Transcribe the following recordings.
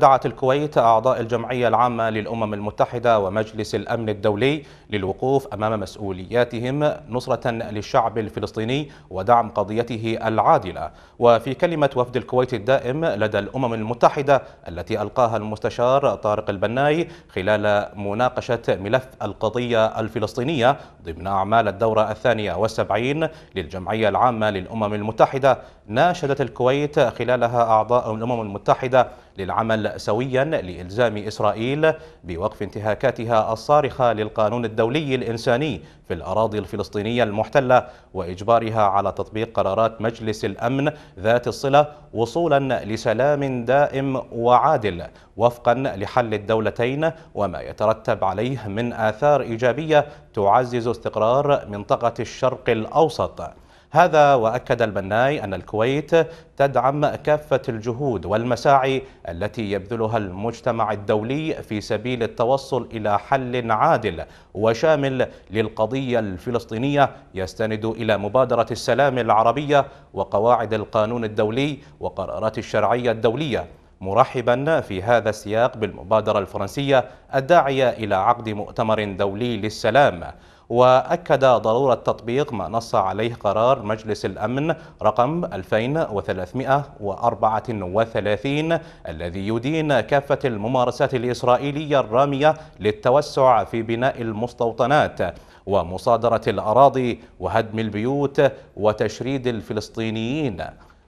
دعت الكويت أعضاء الجمعية العامة للأمم المتحدة ومجلس الأمن الدولي للوقوف أمام مسؤولياتهم نصرة للشعب الفلسطيني ودعم قضيته العادلة وفي كلمة وفد الكويت الدائم لدى الأمم المتحدة التي ألقاها المستشار طارق البناي خلال مناقشة ملف القضية الفلسطينية ضمن أعمال الدورة الثانية والسبعين للجمعية العامة للأمم المتحدة ناشدت الكويت خلالها أعضاء الأمم المتحدة للعمل سويا لإلزام إسرائيل بوقف انتهاكاتها الصارخة للقانون الدولي الإنساني في الأراضي الفلسطينية المحتلة وإجبارها على تطبيق قرارات مجلس الأمن ذات الصلة وصولا لسلام دائم وعادل وفقا لحل الدولتين وما يترتب عليه من آثار إيجابية تعزز استقرار منطقة الشرق الأوسط هذا وأكد البناي أن الكويت تدعم كافة الجهود والمساعي التي يبذلها المجتمع الدولي في سبيل التوصل إلى حل عادل وشامل للقضية الفلسطينية يستند إلى مبادرة السلام العربية وقواعد القانون الدولي وقرارات الشرعية الدولية مرحبا في هذا السياق بالمبادرة الفرنسية الداعية إلى عقد مؤتمر دولي للسلام وأكد ضرورة تطبيق ما نص عليه قرار مجلس الأمن رقم 2334 الذي يدين كافة الممارسات الإسرائيلية الرامية للتوسع في بناء المستوطنات ومصادرة الأراضي وهدم البيوت وتشريد الفلسطينيين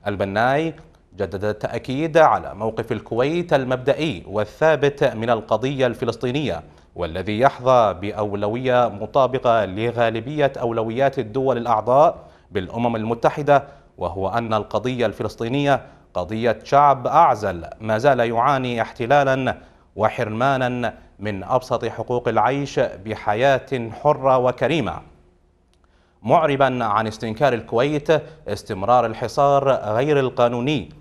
البناي جدد التأكيد على موقف الكويت المبدئي والثابت من القضية الفلسطينية والذي يحظى بأولوية مطابقة لغالبية أولويات الدول الأعضاء بالأمم المتحدة وهو أن القضية الفلسطينية قضية شعب أعزل ما زال يعاني احتلالا وحرمانا من أبسط حقوق العيش بحياة حرة وكريمة معربا عن استنكار الكويت استمرار الحصار غير القانوني